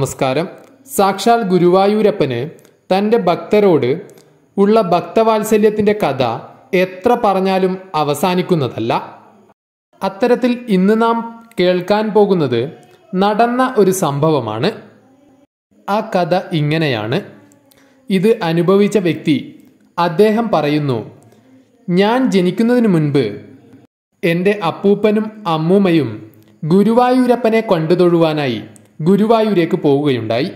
നമസ്കാരം സാക്ഷാൽ ഗുരുവായൂരപ്പന് തൻ്റെ ഭക്തരോട് ഉള്ള ഭക്തവാത്സല്യത്തിൻ്റെ കഥ എത്ര പറഞ്ഞാലും അവസാനിക്കുന്നതല്ല അത്തരത്തിൽ ഇന്ന് നാം കേൾക്കാൻ പോകുന്നത് നടന്ന ഒരു സംഭവമാണ് ആ കഥ ഇങ്ങനെയാണ് ഇത് അനുഭവിച്ച വ്യക്തി അദ്ദേഹം പറയുന്നു ഞാൻ ജനിക്കുന്നതിന് മുൻപ് എൻ്റെ അപ്പൂപ്പനും അമ്മൂമ്മയും ഗുരുവായൂരപ്പനെ കൊണ്ടുതൊഴുവാനായി ഗുരുവായൂരേക്ക് പോവുകയുണ്ടായി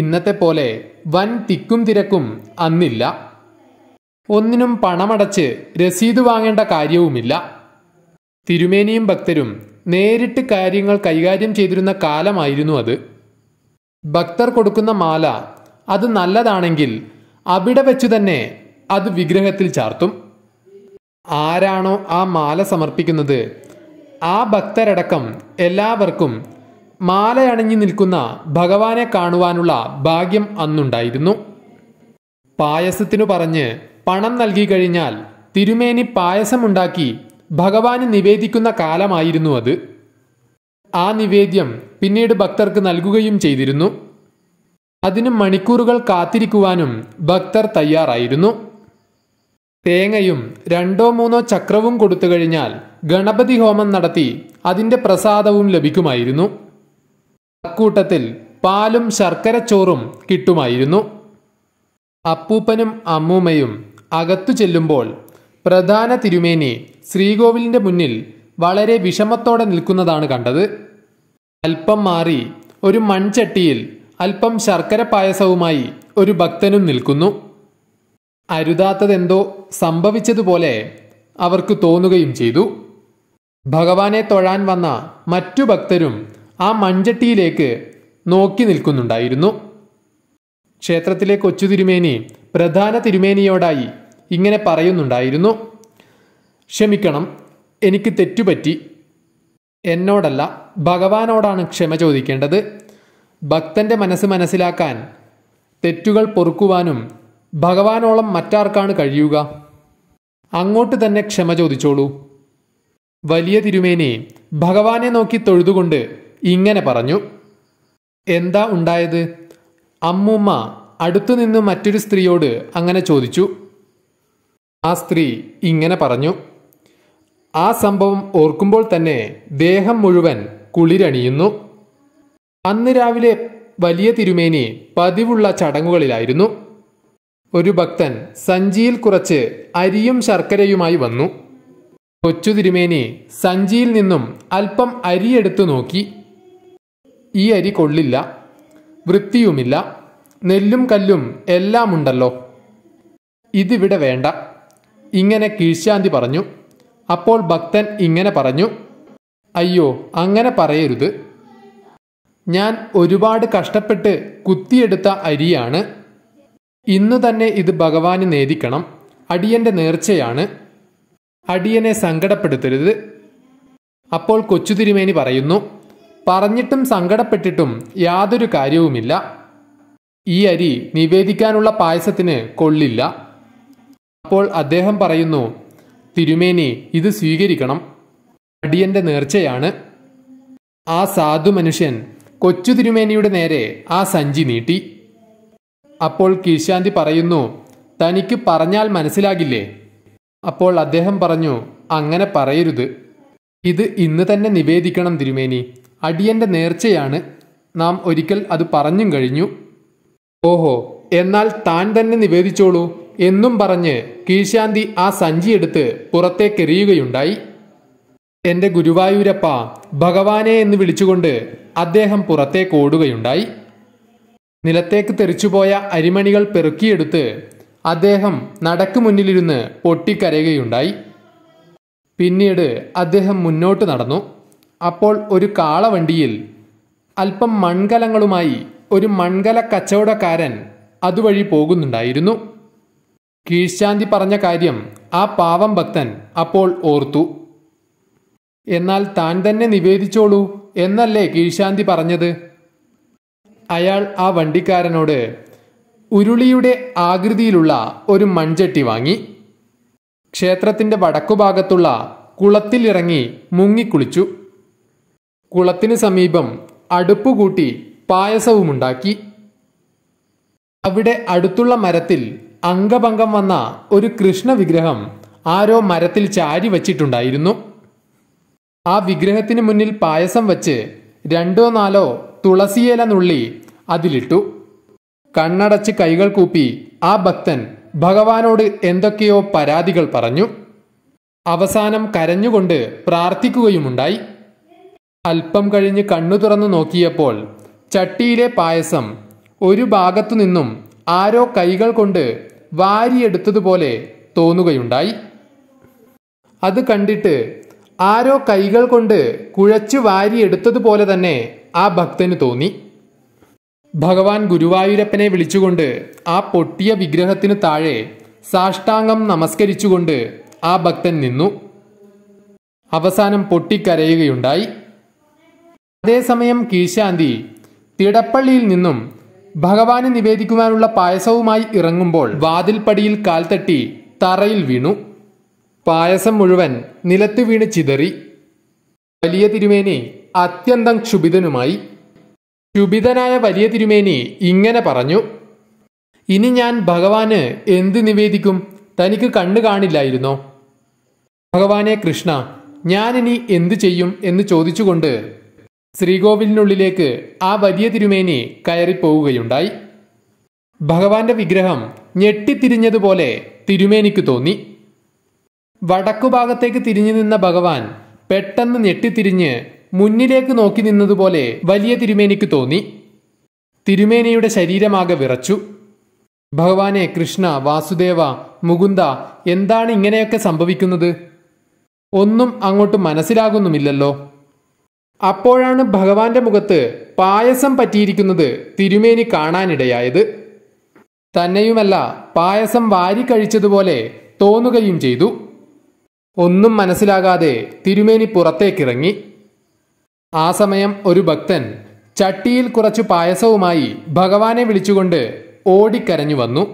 ഇന്നത്തെ പോലെ വൻ തിക്കും തിരക്കും അന്നില്ല ഒന്നിനും പണമടച്ച് രസീത് വാങ്ങേണ്ട കാര്യവുമില്ല തിരുമേനിയും ഭക്തരും നേരിട്ട് കാര്യങ്ങൾ കൈകാര്യം ചെയ്തിരുന്ന കാലമായിരുന്നു അത് ഭക്തർ കൊടുക്കുന്ന മാല അത് നല്ലതാണെങ്കിൽ അവിടെ വെച്ചു തന്നെ അത് വിഗ്രഹത്തിൽ ചാർത്തും ആരാണോ ആ മാല സമർപ്പിക്കുന്നത് ആ ഭക്തരടക്കം എല്ലാവർക്കും മാലയണിഞ്ഞു നിൽക്കുന്ന ഭഗവാനെ കാണുവാനുള്ള ഭാഗ്യം അന്നുണ്ടായിരുന്നു പായസത്തിനു പറഞ്ഞ് പണം നൽകി കഴിഞ്ഞാൽ തിരുമേനി പായസമുണ്ടാക്കി ഭഗവാന് നിവേദിക്കുന്ന കാലമായിരുന്നു അത് ആ നിവേദ്യം പിന്നീട് ഭക്തർക്ക് നൽകുകയും ചെയ്തിരുന്നു അതിന് മണിക്കൂറുകൾ കാത്തിരിക്കുവാനും ഭക്തർ തയ്യാറായിരുന്നു തേങ്ങയും രണ്ടോ മൂന്നോ ചക്രവും കൊടുത്തു കഴിഞ്ഞാൽ ഗണപതി ഹോമം നടത്തി അതിൻ്റെ പ്രസാദവും ലഭിക്കുമായിരുന്നു അക്കൂട്ടത്തിൽ പാലും ശർക്കരച്ചോറും കിട്ടുമായിരുന്നു അപ്പൂപ്പനും അമ്മൂമ്മയും അകത്തു ചെല്ലുമ്പോൾ പ്രധാന തിരുമേനി ശ്രീകോവിലിന്റെ മുന്നിൽ വളരെ വിഷമത്തോടെ നിൽക്കുന്നതാണ് കണ്ടത് അല്പം മാറി ഒരു മൺചട്ടിയിൽ അല്പം ശർക്കര പായസവുമായി ഒരു ഭക്തനും നിൽക്കുന്നു അരുതാത്തതെന്തോ സംഭവിച്ചതുപോലെ അവർക്ക് തോന്നുകയും ചെയ്തു ഭഗവാനെ തൊഴാൻ വന്ന മറ്റു ഭക്തരും ആ മൺചട്ടിയിലേക്ക് നോക്കി നിൽക്കുന്നുണ്ടായിരുന്നു ക്ഷേത്രത്തിലെ കൊച്ചു തിരുമേനി പ്രധാന തിരുമേനിയോടായി ഇങ്ങനെ പറയുന്നുണ്ടായിരുന്നു ക്ഷമിക്കണം എനിക്ക് തെറ്റുപറ്റി എന്നോടല്ല ഭഗവാനോടാണ് ക്ഷമ ചോദിക്കേണ്ടത് ഭക്തന്റെ മനസ്സ് മനസ്സിലാക്കാൻ തെറ്റുകൾ പൊറുക്കുവാനും ഭഗവാനോളം മറ്റാർക്കാണ് കഴിയുക അങ്ങോട്ട് തന്നെ ക്ഷമ ചോദിച്ചോളൂ വലിയ തിരുമേനി ഭഗവാനെ നോക്കി തൊഴുതുകൊണ്ട് ഇങ്ങനെ പറഞ്ഞു എന്താ ഉണ്ടായത് അമ്മൂമ്മ അടുത്തുനിന്ന് മറ്റൊരു സ്ത്രീയോട് അങ്ങനെ ചോദിച്ചു ആ സ്ത്രീ ഇങ്ങനെ പറഞ്ഞു ആ സംഭവം ഓർക്കുമ്പോൾ തന്നെ ദേഹം മുഴുവൻ കുളിരണിയുന്നു അന്ന് രാവിലെ വലിയ തിരുമേനി പതിവുള്ള ചടങ്ങുകളിലായിരുന്നു ഒരു ഭക്തൻ സഞ്ചിയിൽ കുറച്ച് അരിയും ശർക്കരയുമായി വന്നു കൊച്ചു തിരുമേനി സഞ്ചിയിൽ നിന്നും അല്പം അരിയെടുത്തു നോക്കി ഈ അരി കൊള്ളില്ല വൃത്തിയുമില്ല നെല്ലും കല്ലും എല്ലാമുണ്ടല്ലോ ഇതിവിടെ വേണ്ട ഇങ്ങനെ കീഴ്ശാന്തി പറഞ്ഞു അപ്പോൾ ഭക്തൻ ഇങ്ങനെ പറഞ്ഞു അയ്യോ അങ്ങനെ പറയരുത് ഞാൻ ഒരുപാട് കഷ്ടപ്പെട്ട് കുത്തിയെടുത്ത അരിയാണ് ഇന്ന് തന്നെ ഇത് ഭഗവാന് നേദിക്കണം അടിയന്റെ നേർച്ചയാണ് അടിയനെ സങ്കടപ്പെടുത്തരുത് അപ്പോൾ കൊച്ചുതിരുമേനി പറയുന്നു പറഞ്ഞിട്ടും സങ്കടപ്പെട്ടിട്ടും യാതൊരു കാര്യവുമില്ല ഈ അരി നിവേദിക്കാനുള്ള പായസത്തിന് കൊള്ളില്ല അപ്പോൾ അദ്ദേഹം പറയുന്നു തിരുമേനി ഇത് സ്വീകരിക്കണം അടിയന്റെ നേർച്ചയാണ് ആ സാധു മനുഷ്യൻ കൊച്ചു തിരുമേനിയുടെ നേരെ ആ സഞ്ചി നീട്ടി അപ്പോൾ കീശാന്തി പറയുന്നു തനിക്ക് പറഞ്ഞാൽ മനസ്സിലാകില്ലേ അപ്പോൾ അദ്ദേഹം പറഞ്ഞു അങ്ങനെ പറയരുത് ഇത് ഇന്ന് തന്നെ നിവേദിക്കണം തിരുമേനി അടിയന്റെ നേർച്ചയാണ് നാം ഒരിക്കൽ അത് പറഞ്ഞും കഴിഞ്ഞു ഓഹോ എന്നാൽ താൻ തന്നെ നിവേദിച്ചോളൂ എന്നും പറഞ്ഞ് കീശാന്തി ആ സഞ്ചിയെടുത്ത് പുറത്തേക്കെറിയുകയുണ്ടായി എൻ്റെ ഗുരുവായൂരപ്പ ഭഗവാനെ എന്ന് വിളിച്ചുകൊണ്ട് അദ്ദേഹം പുറത്തേക്ക് ഓടുകയുണ്ടായി നിലത്തേക്ക് തെറിച്ചുപോയ അരിമണികൾ പെറുക്കിയെടുത്ത് അദ്ദേഹം നടക്കു മുന്നിലിരുന്ന് പൊട്ടിക്കരയുകയുണ്ടായി പിന്നീട് അദ്ദേഹം മുന്നോട്ട് നടന്നു അപ്പോൾ ഒരു കാളവണ്ടിയിൽ അല്പം മൺകലങ്ങളുമായി ഒരു മൺകല കച്ചവടക്കാരൻ അതുവഴി പോകുന്നുണ്ടായിരുന്നു കീഴ്ശാന്തി പറഞ്ഞ കാര്യം ആ പാവം ഭക്തൻ അപ്പോൾ ഓർത്തു എന്നാൽ താൻ തന്നെ നിവേദിച്ചോളൂ എന്നല്ലേ കീഴ്ശാന്തി പറഞ്ഞത് അയാൾ ആ വണ്ടിക്കാരനോട് ഉരുളിയുടെ ആകൃതിയിലുള്ള ഒരു മൺചട്ടി വാങ്ങി ക്ഷേത്രത്തിന്റെ വടക്കുഭാഗത്തുള്ള കുളത്തിലിറങ്ങി മുങ്ങിക്കുളിച്ചു കുളത്തിന് സമീപം അടുപ്പുകൂട്ടി പായസവുമുണ്ടാക്കി അവിടെ അടുത്തുള്ള മരത്തിൽ അംഗഭംഗം വന്ന ഒരു കൃഷ്ണ വിഗ്രഹം ആരോ മരത്തിൽ ചാരി വച്ചിട്ടുണ്ടായിരുന്നു ആ വിഗ്രഹത്തിന് മുന്നിൽ പായസം വച്ച് രണ്ടോ നാലോ തുളസിയേല നുള്ളി അതിലിട്ടു കണ്ണടച്ച് കൈകൾ കൂപ്പി ആ ഭക്തൻ ഭഗവാനോട് എന്തൊക്കെയോ പരാതികൾ പറഞ്ഞു അവസാനം കരഞ്ഞുകൊണ്ട് പ്രാർത്ഥിക്കുകയുമുണ്ടായി അല്പം കഴിഞ്ഞ് കണ്ണു തുറന്നു നോക്കിയപ്പോൾ ചട്ടിയിലെ പായസം ഒരു ഭാഗത്തു നിന്നും ആരോ കൈകൾ കൊണ്ട് വാരിയെടുത്തതുപോലെ തോന്നുകയുണ്ടായി അത് കണ്ടിട്ട് ആരോ കൈകൾ കൊണ്ട് കുഴച്ചു വാരിയെടുത്തതുപോലെ തന്നെ ആ ഭക്തന് തോന്നി ഭഗവാൻ ഗുരുവായൂരപ്പനെ വിളിച്ചുകൊണ്ട് ആ പൊട്ടിയ വിഗ്രഹത്തിന് താഴെ സാഷ്ടാംഗം നമസ്കരിച്ചുകൊണ്ട് ആ ഭക്തൻ നിന്നു അവസാനം പൊട്ടിക്കരയുകയുണ്ടായി അതേസമയം കീശാന്തി തിടപ്പള്ളിയിൽ നിന്നും ഭഗവാന് നിവേദിക്കുവാനുള്ള പായസവുമായി ഇറങ്ങുമ്പോൾ വാതിൽപ്പടിയിൽ കാൽ തട്ടി തറയിൽ വീണു പായസം മുഴുവൻ നിലത്ത് വീണ് ചിതറി വലിയ തിരുമേനി അത്യന്തം ക്ഷുഭിതനുമായി ക്ഷുഭിതനായ വലിയ തിരുമേനി ഇങ്ങനെ പറഞ്ഞു ഇനി ഞാൻ ഭഗവാന് എന്ത് നിവേദിക്കും തനിക്ക് കണ്ണു കാണില്ലായിരുന്നോ ഭഗവാനെ കൃഷ്ണ ഞാനിനി എന്തു ചെയ്യും എന്ന് ചോദിച്ചുകൊണ്ട് ശ്രീകോവിലിനുള്ളിലേക്ക് ആ വലിയ തിരുമേനി കയറിപ്പോവുകയുണ്ടായി ഭഗവാന്റെ വിഗ്രഹം ഞെട്ടിത്തിരിഞ്ഞതുപോലെ തിരുമേനിക്ക് തോന്നി വടക്കുഭാഗത്തേക്ക് തിരിഞ്ഞു നിന്ന ഭഗവാൻ പെട്ടെന്ന് ഞെട്ടിത്തിരിഞ്ഞ് മുന്നിലേക്ക് നോക്കി നിന്നതുപോലെ വലിയ തിരുമേനിക്ക് തോന്നി തിരുമേനിയുടെ ശരീരമാകെ വിറച്ചു ഭഗവാനെ കൃഷ്ണ വാസുദേവ മുകുന്ദ എന്താണ് ഇങ്ങനെയൊക്കെ സംഭവിക്കുന്നത് ഒന്നും അങ്ങോട്ട് മനസ്സിലാകുന്നുമില്ലല്ലോ അപ്പോഴാണ് ഭഗവാന്റെ മുഖത്ത് പായസം പറ്റിയിരിക്കുന്നത് തിരുമേനി കാണാനിടയായത് തന്നെയുമല്ല പായസം വാരി കഴിച്ചതുപോലെ തോന്നുകയും ചെയ്തു ഒന്നും മനസ്സിലാകാതെ തിരുമേനി പുറത്തേക്കിറങ്ങി ആ സമയം ഒരു ഭക്തൻ ചട്ടിയിൽ കുറച്ചു പായസവുമായി ഭഗവാനെ വിളിച്ചുകൊണ്ട് ഓടിക്കരഞ്ഞു വന്നു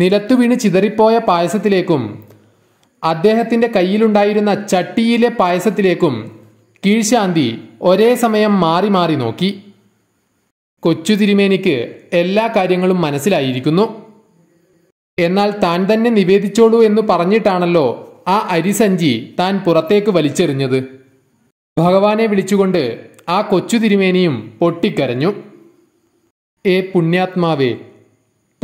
നിലത്തു വീണ് ചിതറിപ്പോയ പായസത്തിലേക്കും അദ്ദേഹത്തിന്റെ കയ്യിലുണ്ടായിരുന്ന ചട്ടിയിലെ പായസത്തിലേക്കും കീഴ്ശാന്തി ഒരേ സമയം മാറി മാറി നോക്കി കൊച്ചു തിരുമേനിക്ക് എല്ലാ കാര്യങ്ങളും മനസ്സിലായിരിക്കുന്നു എന്നാൽ താൻ തന്നെ നിവേദിച്ചോളൂ എന്ന് പറഞ്ഞിട്ടാണല്ലോ ആ അരിസഞ്ചി താൻ പുറത്തേക്ക് വലിച്ചെറിഞ്ഞത് ഭഗവാനെ വിളിച്ചുകൊണ്ട് ആ കൊച്ചു തിരുമേനിയും പൊട്ടിക്കരഞ്ഞു ഏ പുണ്യാത്മാവേ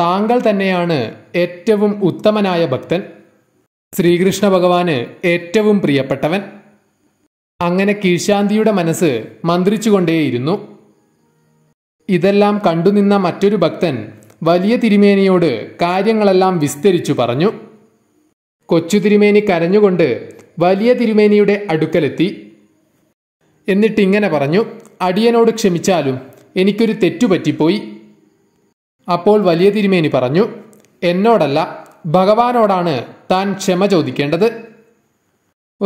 താങ്കൾ തന്നെയാണ് ഏറ്റവും ഉത്തമനായ ഭക്തൻ ശ്രീകൃഷ്ണ ഭഗവാന് ഏറ്റവും പ്രിയപ്പെട്ടവൻ അങ്ങനെ കീഴ്ശാന്തിയുടെ മനസ്സ് മന്ത്രിച്ചുകൊണ്ടേയിരുന്നു ഇതെല്ലാം കണ്ടുനിന്ന മറ്റൊരു ഭക്തൻ വലിയ തിരുമേനിയോട് കാര്യങ്ങളെല്ലാം വിസ്തരിച്ചു പറഞ്ഞു കൊച്ചു തിരുമേനി കരഞ്ഞുകൊണ്ട് വലിയ തിരുമേനിയുടെ അടുക്കലെത്തി എന്നിട്ടിങ്ങനെ പറഞ്ഞു അടിയനോട് ക്ഷമിച്ചാലും എനിക്കൊരു തെറ്റുപറ്റിപ്പോയി അപ്പോൾ വലിയ തിരുമേനി പറഞ്ഞു എന്നോടല്ല ഭഗവാനോടാണ് താൻ ക്ഷമ ചോദിക്കേണ്ടത്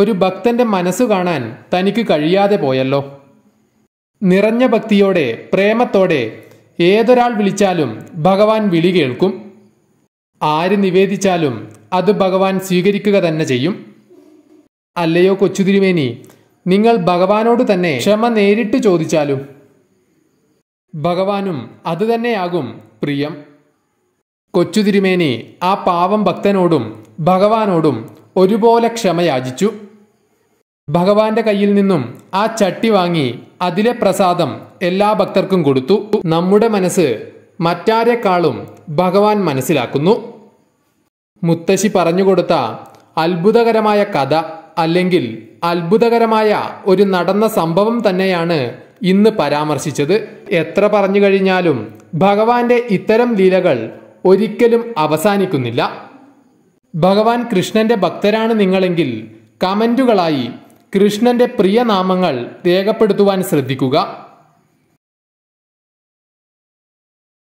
ഒരു ഭക്തന്റെ മനസ്സു കാണാൻ തനിക്ക് കഴിയാതെ പോയല്ലോ നിറഞ്ഞ ഭക്തിയോടെ പ്രേമത്തോടെ ഏതൊരാൾ വിളിച്ചാലും ഭഗവാൻ വിളി കേൾക്കും ആര് നിവേദിച്ചാലും അത് ഭഗവാൻ സ്വീകരിക്കുക തന്നെ ചെയ്യും അല്ലയോ കൊച്ചുതിരുമേനി നിങ്ങൾ ഭഗവാനോട് തന്നെ ക്ഷമ നേരിട്ട് ചോദിച്ചാലും ഭഗവാനും അതുതന്നെയാകും പ്രിയം കൊച്ചുതിരുമേനി ആ പാവം ഭക്തനോടും ഭഗവാനോടും ഒരുപോലെ ക്ഷമയാചിച്ചു ഭഗവാന്റെ കയ്യിൽ നിന്നും ആ ചട്ടി വാങ്ങി അതിലെ പ്രസാദം എല്ലാ ഭക്തർക്കും കൊടുത്തു നമ്മുടെ മനസ്സ് മറ്റാരെക്കാളും ഭഗവാൻ മനസ്സിലാക്കുന്നു മുത്തശ്ശി പറഞ്ഞുകൊടുത്ത അത്ഭുതകരമായ കഥ അല്ലെങ്കിൽ അത്ഭുതകരമായ ഒരു നടന്ന സംഭവം തന്നെയാണ് ഇന്ന് പരാമർശിച്ചത് എത്ര പറഞ്ഞു കഴിഞ്ഞാലും ഭഗവാന്റെ ഇത്തരം ലീലകൾ ഒരിക്കലും അവസാനിക്കുന്നില്ല ഭഗവാൻ കൃഷ്ണന്റെ ഭക്തരാണ് നിങ്ങളെങ്കിൽ കമൻറ്റുകളായി കൃഷ്ണന്റെ പ്രിയനാമങ്ങൾ രേഖപ്പെടുത്തുവാൻ ശ്രദ്ധിക്കുക